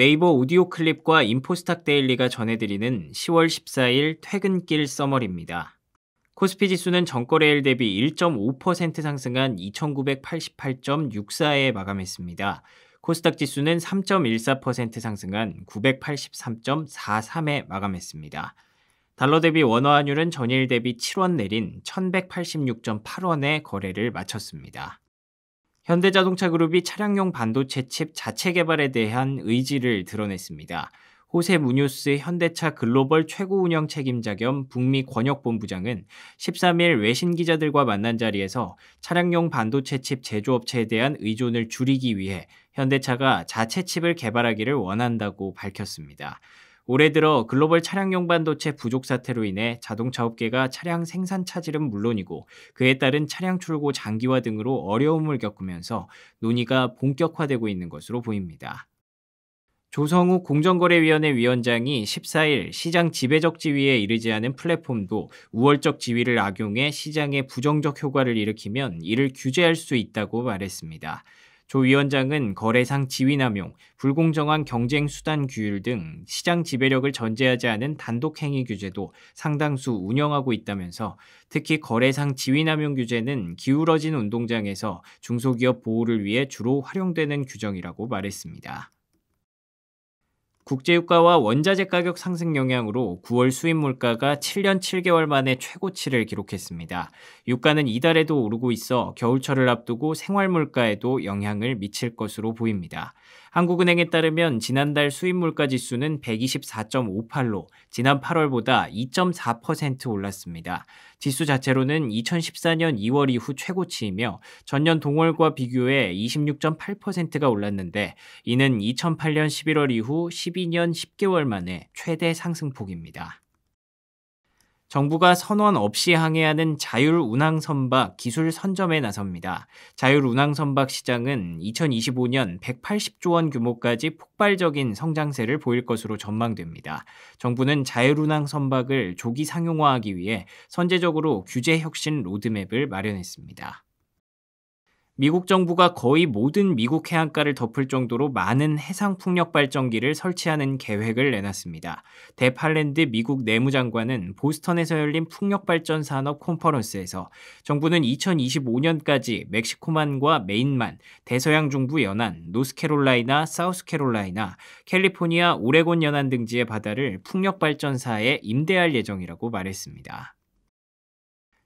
네이버 오디오 클립과 인포스탁 데일리가 전해드리는 10월 14일 퇴근길 써머리입니다 코스피 지수는 전거래일 대비 1.5% 상승한 2988.64에 마감했습니다. 코스닥 지수는 3.14% 상승한 983.43에 마감했습니다. 달러 대비 원화 환율은 전일 대비 7원 내린 1186.8원에 거래를 마쳤습니다. 현대자동차 그룹이 차량용 반도체 칩 자체 개발에 대한 의지를 드러냈습니다. 호세 무뉴스 현대차 글로벌 최고 운영 책임자 겸 북미 권역본부장은 13일 외신 기자들과 만난 자리에서 차량용 반도체 칩 제조업체에 대한 의존을 줄이기 위해 현대차가 자체 칩을 개발하기를 원한다고 밝혔습니다. 올해 들어 글로벌 차량용 반도체 부족 사태로 인해 자동차 업계가 차량 생산 차질은 물론이고 그에 따른 차량 출고 장기화 등으로 어려움을 겪으면서 논의가 본격화되고 있는 것으로 보입니다. 조성우 공정거래위원회 위원장이 14일 시장 지배적 지위에 이르지 않은 플랫폼도 우월적 지위를 악용해 시장에 부정적 효과를 일으키면 이를 규제할 수 있다고 말했습니다. 조 위원장은 거래상 지위남용, 불공정한 경쟁 수단 규율 등 시장 지배력을 전제하지 않은 단독행위 규제도 상당수 운영하고 있다면서 특히 거래상 지위남용 규제는 기울어진 운동장에서 중소기업 보호를 위해 주로 활용되는 규정이라고 말했습니다. 국제유가와 원자재 가격 상승 영향으로 9월 수입 물가가 7년 7개월 만에 최고치를 기록했습니다. 유가는 이달에도 오르고 있어 겨울철을 앞두고 생활 물가에도 영향을 미칠 것으로 보입니다. 한국은행에 따르면 지난달 수입 물가 지수는 124.58로 지난 8월보다 2.4% 올랐습니다. 지수 자체로는 2014년 2월 이후 최고치이며 전년 동월과 비교해 26.8%가 올랐는데 이는 2008년 11월 이후 12년 10개월 만에 최대 상승폭입니다. 정부가 선원 없이 항해하는 자율 운항 선박 기술 선점에 나섭니다. 자율 운항 선박 시장은 2025년 180조 원 규모까지 폭발적인 성장세를 보일 것으로 전망됩니다. 정부는 자율 운항 선박을 조기 상용화하기 위해 선제적으로 규제 혁신 로드맵을 마련했습니다. 미국 정부가 거의 모든 미국 해안가를 덮을 정도로 많은 해상풍력 발전기를 설치하는 계획을 내놨습니다. 데팔랜드 미국 내무장관은 보스턴에서 열린 풍력발전 산업 콘퍼런스에서 정부는 2025년까지 멕시코만과 메인만, 대서양 중부 연안, 노스캐롤라이나, 사우스캐롤라이나, 캘리포니아, 오레곤 연안 등지의 바다를 풍력발전사에 임대할 예정이라고 말했습니다.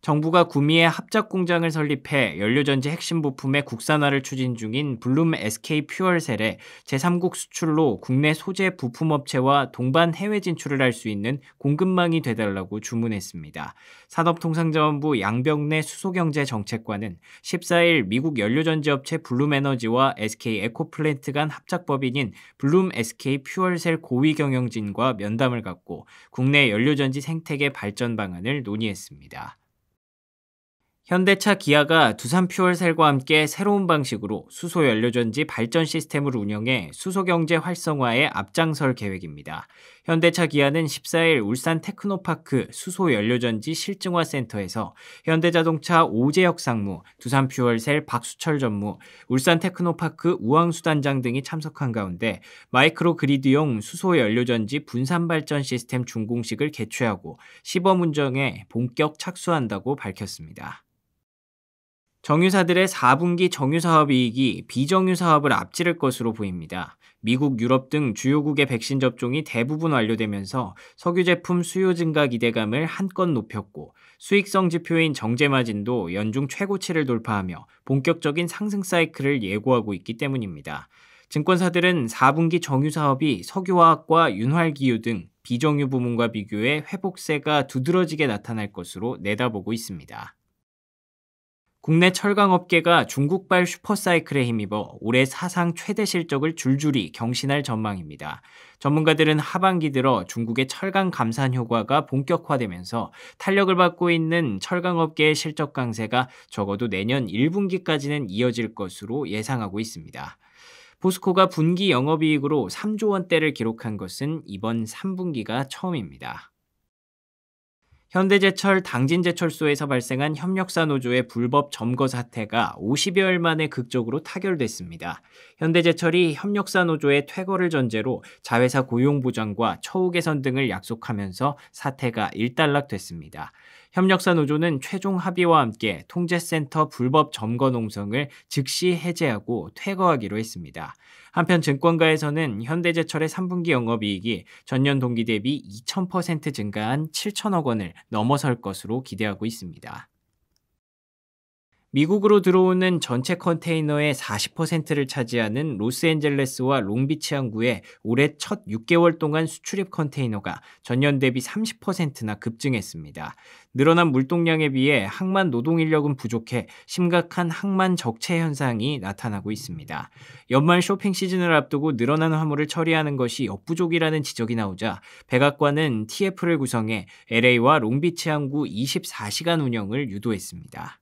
정부가 구미에 합작 공장을 설립해 연료전지 핵심 부품의 국산화를 추진 중인 블룸 SK 퓨얼셀에 제3국 수출로 국내 소재 부품 업체와 동반 해외 진출을 할 수 있는 공급망이 되달라고 주문했습니다. 산업통상자원부 양병내 수소경제정책관은 14일 미국 연료전지 업체 블룸 에너지와 SK 에코플랜트 간 합작법인인 블룸 SK 퓨얼셀 고위 경영진과 면담을 갖고 국내 연료전지 생태계 발전 방안을 논의했습니다. 현대차 기아가 두산 퓨얼셀과 함께 새로운 방식으로 수소 연료전지 발전 시스템을 운영해 수소 경제 활성화에 앞장설 계획입니다. 현대차 기아는 14일 울산 테크노파크 수소 연료전지 실증화 센터에서 현대자동차 오재혁 상무, 두산 퓨얼셀 박수철 전무, 울산 테크노파크 우왕수 단장 등이 참석한 가운데 마이크로 그리드용 수소 연료전지 분산 발전 시스템 준공식을 개최하고 시범 운정에 본격 착수한다고 밝혔습니다. 정유사들의 4분기 정유사업 이익이 비정유사업을 앞지를 것으로 보입니다. 미국, 유럽 등 주요국의 백신 접종이 대부분 완료되면서 석유 제품 수요 증가 기대감을 한껏 높였고 수익성 지표인 정제 마진도 연중 최고치를 돌파하며 본격적인 상승 사이클을 예고하고 있기 때문입니다. 증권사들은 4분기 정유 사업이 석유화학과 윤활기유 등 비정유 부문과 비교해 회복세가 두드러지게 나타날 것으로 내다보고 있습니다. 국내 철강업계가 중국발 슈퍼사이클에 힘입어 올해 사상 최대 실적을 줄줄이 경신할 전망입니다. 전문가들은 하반기 들어 중국의 철강 감산 효과가 본격화되면서 탄력을 받고 있는 철강업계의 실적 강세가 적어도 내년 1분기까지는 이어질 것으로 예상하고 있습니다. 포스코가 분기 영업이익으로 3조 원대를 기록한 것은 이번 3분기가 처음입니다. 현대제철 당진제철소에서 발생한 협력사 노조의 불법 점거 사태가 50여일 만에 극적으로 타결됐습니다. 현대제철이 협력사 노조의 퇴거를 전제로 자회사 고용 보장과 처우 개선 등을 약속하면서 사태가 일단락됐습니다. 협력사 노조는 최종 합의와 함께 통제센터 불법 점거 농성을 즉시 해제하고 퇴거하기로 했습니다. 한편 증권가에서는 현대제철의 3분기 영업이익이 전년 동기 대비 2000% 증가한 7천억 원을 넘어설 것으로 기대하고 있습니다. 미국으로 들어오는 전체 컨테이너의 40%를 차지하는 로스앤젤레스와 롱비치 항구에 올해 첫 6개월 동안 수출입 컨테이너가 전년 대비 30%나 급증했습니다. 늘어난 물동량에 비해 항만 노동 인력은 부족해 심각한 항만 적체 현상이 나타나고 있습니다. 연말 쇼핑 시즌을 앞두고 늘어난 화물을 처리하는 것이 역부족이라는 지적이 나오자 백악관은 TF를 구성해 LA와 롱비치 항구 24시간 운영을 유도했습니다.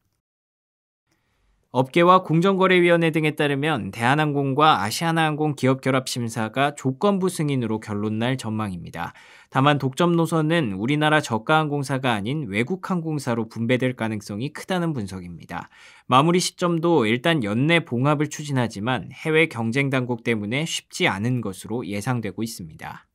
업계와 공정거래위원회 등에 따르면 대한항공과 아시아나항공 기업결합심사가 조건부 승인으로 결론 날 전망입니다. 다만 독점 노선은 우리나라 저가항공사가 아닌 외국 항공사로 분배될 가능성이 크다는 분석입니다. 마무리 시점도 일단 연내 봉합을 추진하지만 해외 경쟁 당국 때문에 쉽지 않은 것으로 예상되고 있습니다.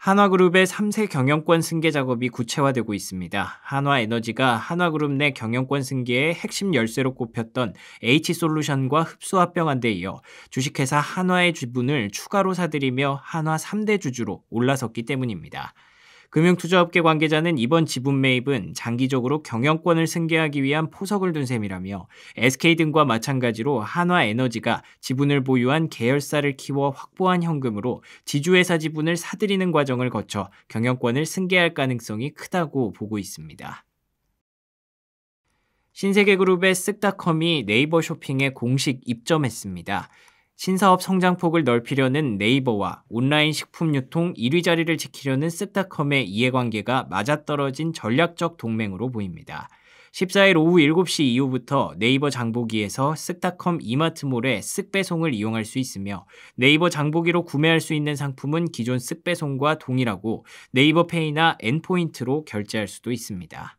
한화그룹의 3세 경영권 승계 작업이 구체화되고 있습니다. 한화에너지가 한화그룹 내 경영권 승계의 핵심 열쇠로 꼽혔던 H솔루션과 흡수합병한 데 이어 주식회사 한화의 지분을 추가로 사들이며 한화 3대 주주로 올라섰기 때문입니다. 금융투자업계 관계자는 이번 지분 매입은 장기적으로 경영권을 승계하기 위한 포석을 둔 셈이라며 SK 등과 마찬가지로 한화에너지가 지분을 보유한 계열사를 키워 확보한 현금으로 지주회사 지분을 사들이는 과정을 거쳐 경영권을 승계할 가능성이 크다고 보고 있습니다. 신세계그룹의 쓱닷컴이 네이버 쇼핑에 공식 입점했습니다. 신사업 성장폭을 넓히려는 네이버와 온라인 식품 유통 1위 자리를 지키려는 스타컴의 이해관계가 맞아떨어진 전략적 동맹으로 보입니다. 14일 오후 7시 이후부터 네이버 장보기에서 쓱닷컴 이마트몰의 쓱배송을 이용할 수 있으며 네이버 장보기로 구매할 수 있는 상품은 기존 쓱배송과 동일하고 네이버 페이나 엔포인트로 결제할 수도 있습니다.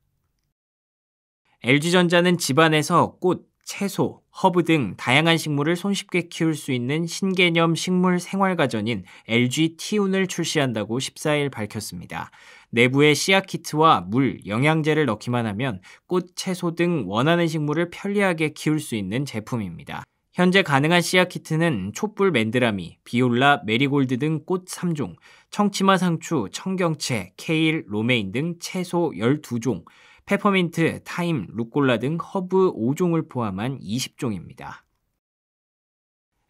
LG전자는 집안에서 꽃, 채소, 허브 등 다양한 식물을 손쉽게 키울 수 있는 신개념 식물 생활가전인 LG 티운을 출시한다고 14일 밝혔습니다. 내부에 씨앗 키트와 물, 영양제를 넣기만 하면 꽃, 채소 등 원하는 식물을 편리하게 키울 수 있는 제품입니다. 현재 가능한 씨앗 키트는 촛불 맨드라미, 비올라, 메리골드 등 꽃 3종, 청치마 상추, 청경채, 케일, 로메인 등 채소 12종, 페퍼민트, 타임, 루꼴라 등 허브 5종을 포함한 20종입니다.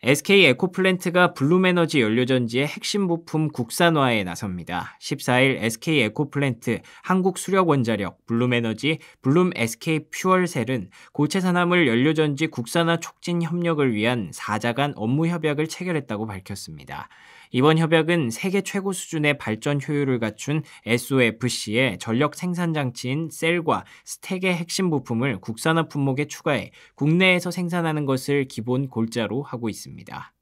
SK 에코플랜트가 블루에너지 연료전지의 핵심 부품 국산화에 나섭니다. 14일 SK 에코플랜트 한국수력원자력 블루에너지 블룸 SK 퓨얼셀은 고체산화물 연료전지 국산화 촉진 협력을 위한 4자간 업무 협약을 체결했다고 밝혔습니다. 이번 협약은 세계 최고 수준의 발전 효율을 갖춘 SOFC의 전력 생산 장치인 셀과 스택의 핵심 부품을 국산화 품목에 추가해 국내에서 생산하는 것을 기본 골자로 하고 있습니다. 있습니다.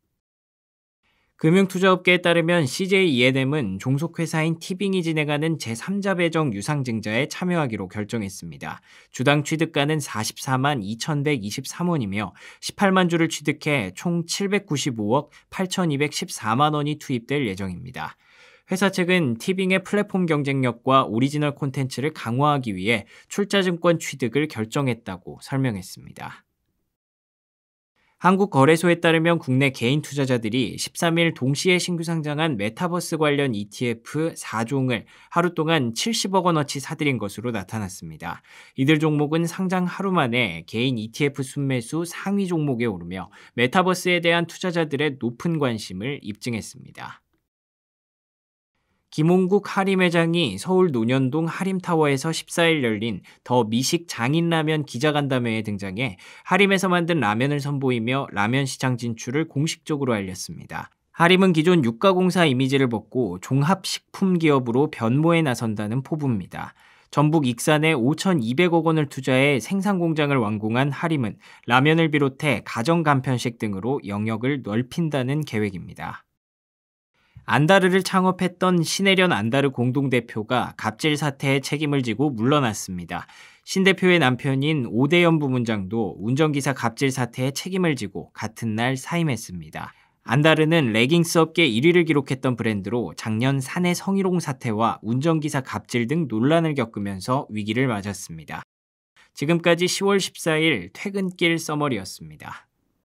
금융투자업계에 따르면 CJ 이에뎀은 e 종속회사인 티빙이 진행하는 제3자 배정 유상증자에 참여하기로 결정했습니다. 주당 취득가는 44만 2,123원이며 18만 주를 취득해 총 795억 8,214만 원이 투입될 예정입니다. 회사 측은 티빙의 플랫폼 경쟁력과 오리지널 콘텐츠를 강화하기 위해 출자증권 취득을 결정했다고 설명했습니다. 한국거래소에 따르면 국내 개인 투자자들이 13일 동시에 신규 상장한 메타버스 관련 ETF 4종을 하루 동안 70억 원어치 사들인 것으로 나타났습니다. 이들 종목은 상장 하루 만에 개인 ETF 순매수 상위 종목에 오르며 메타버스에 대한 투자자들의 높은 관심을 입증했습니다. 김홍국 하림 회장이 서울 논현동 하림타워에서 14일 열린 더 미식 장인라면 기자간담회에 등장해 하림에서 만든 라면을 선보이며 라면 시장 진출을 공식적으로 알렸습니다. 하림은 기존 육가공사 이미지를 벗고 종합식품기업으로 변모에 나선다는 포부입니다. 전북 익산에 5,200억 원을 투자해 생산공장을 완공한 하림은 라면을 비롯해 가정간편식 등으로 영역을 넓힌다는 계획입니다. 안다르를 창업했던 신혜련 안다르 공동대표가 갑질 사태에 책임을 지고 물러났습니다. 신 대표의 남편인 오대현 부문장도 운전기사 갑질 사태에 책임을 지고 같은 날 사임했습니다. 안다르는 레깅스 업계 1위를 기록했던 브랜드로 작년 사내 성희롱 사태와 운전기사 갑질 등 논란을 겪으면서 위기를 맞았습니다. 지금까지 10월 14일 퇴근길 써머리였습니다.